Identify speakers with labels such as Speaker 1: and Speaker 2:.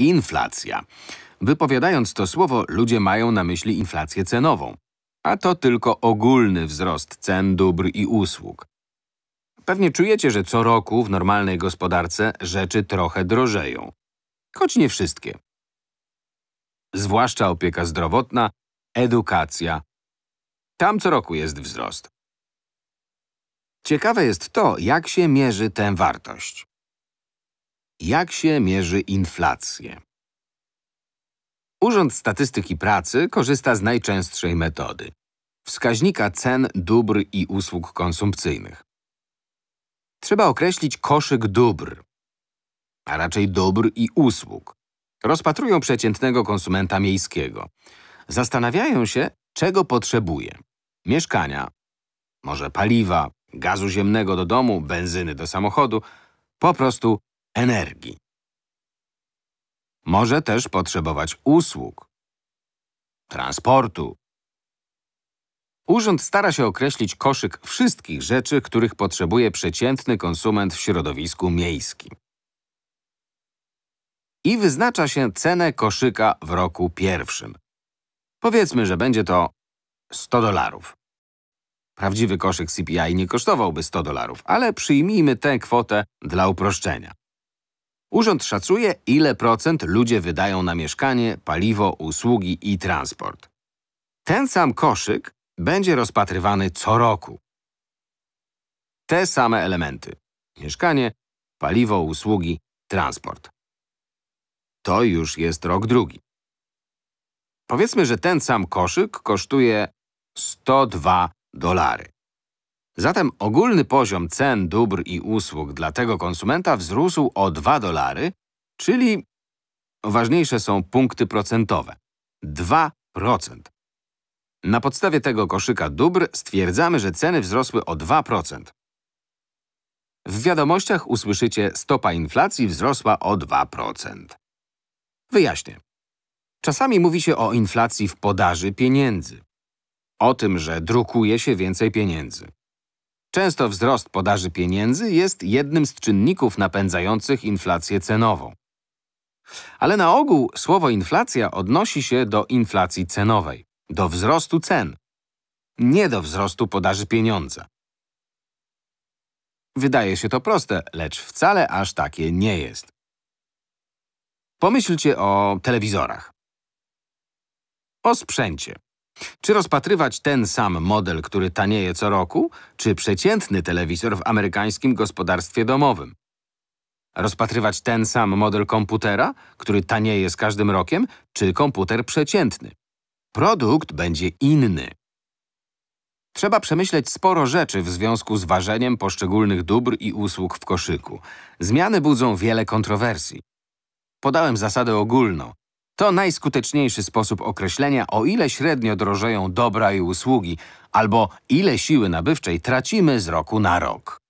Speaker 1: Inflacja. Wypowiadając to słowo, ludzie mają na myśli inflację cenową. A to tylko ogólny wzrost cen dóbr i usług. Pewnie czujecie, że co roku w normalnej gospodarce rzeczy trochę drożeją. Choć nie wszystkie. Zwłaszcza opieka zdrowotna, edukacja. Tam co roku jest wzrost. Ciekawe jest to, jak się mierzy tę wartość. Jak się mierzy inflację? Urząd Statystyki Pracy korzysta z najczęstszej metody wskaźnika cen dóbr i usług konsumpcyjnych. Trzeba określić koszyk dóbr, a raczej dóbr i usług. Rozpatrują przeciętnego konsumenta miejskiego. Zastanawiają się, czego potrzebuje. Mieszkania, może paliwa, gazu ziemnego do domu, benzyny do samochodu, po prostu energii. Może też potrzebować usług, transportu. Urząd stara się określić koszyk wszystkich rzeczy, których potrzebuje przeciętny konsument w środowisku miejskim. I wyznacza się cenę koszyka w roku pierwszym. Powiedzmy, że będzie to 100 dolarów. Prawdziwy koszyk CPI nie kosztowałby 100 dolarów, ale przyjmijmy tę kwotę dla uproszczenia. Urząd szacuje, ile procent ludzie wydają na mieszkanie, paliwo, usługi i transport. Ten sam koszyk będzie rozpatrywany co roku. Te same elementy. Mieszkanie, paliwo, usługi, transport. To już jest rok drugi. Powiedzmy, że ten sam koszyk kosztuje 102 dolary. Zatem ogólny poziom cen dóbr i usług dla tego konsumenta wzrósł o 2 dolary, czyli ważniejsze są punkty procentowe. 2%. Na podstawie tego koszyka dóbr stwierdzamy, że ceny wzrosły o 2%. W wiadomościach usłyszycie stopa inflacji wzrosła o 2%. Wyjaśnię. Czasami mówi się o inflacji w podaży pieniędzy. O tym, że drukuje się więcej pieniędzy. Często wzrost podaży pieniędzy jest jednym z czynników napędzających inflację cenową. Ale na ogół słowo inflacja odnosi się do inflacji cenowej, do wzrostu cen, nie do wzrostu podaży pieniądza. Wydaje się to proste, lecz wcale aż takie nie jest. Pomyślcie o telewizorach. O sprzęcie. Czy rozpatrywać ten sam model, który tanieje co roku, czy przeciętny telewizor w amerykańskim gospodarstwie domowym? Rozpatrywać ten sam model komputera, który tanieje z każdym rokiem, czy komputer przeciętny? Produkt będzie inny. Trzeba przemyśleć sporo rzeczy w związku z ważeniem poszczególnych dóbr i usług w koszyku. Zmiany budzą wiele kontrowersji. Podałem zasadę ogólną. To najskuteczniejszy sposób określenia, o ile średnio drożeją dobra i usługi, albo ile siły nabywczej tracimy z roku na rok.